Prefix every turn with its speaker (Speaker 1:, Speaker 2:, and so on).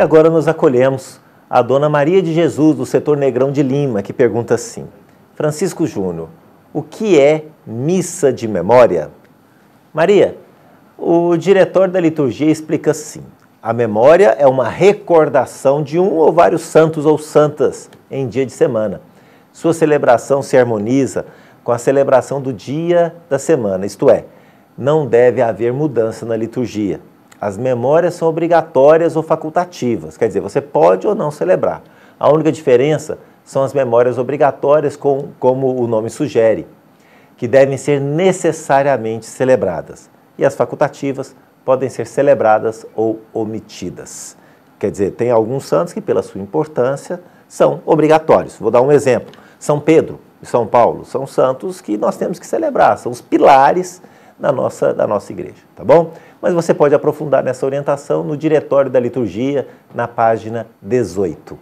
Speaker 1: E agora nós acolhemos a Dona Maria de Jesus, do setor Negrão de Lima, que pergunta assim: Francisco Júnior, o que é missa de memória? Maria, o diretor da liturgia explica assim: a memória é uma recordação de um ou vários santos ou santas em dia de semana. Sua celebração se harmoniza com a celebração do dia da semana, isto é, não deve haver mudança na liturgia. As memórias são obrigatórias ou facultativas, quer dizer, você pode ou não celebrar. A única diferença são as memórias obrigatórias, com, como o nome sugere, que devem ser necessariamente celebradas. E as facultativas podem ser celebradas ou omitidas. Quer dizer, tem alguns santos que, pela sua importância, são obrigatórios. Vou dar um exemplo. São Pedro e São Paulo são santos que nós temos que celebrar, são os pilares na nossa, da nossa igreja, tá bom? Mas você pode aprofundar nessa orientação no diretório da liturgia, na página 18.